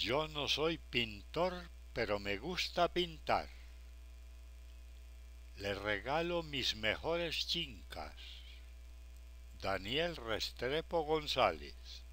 Yo no soy pintor, pero me gusta pintar. Le regalo mis mejores chincas. Daniel Restrepo González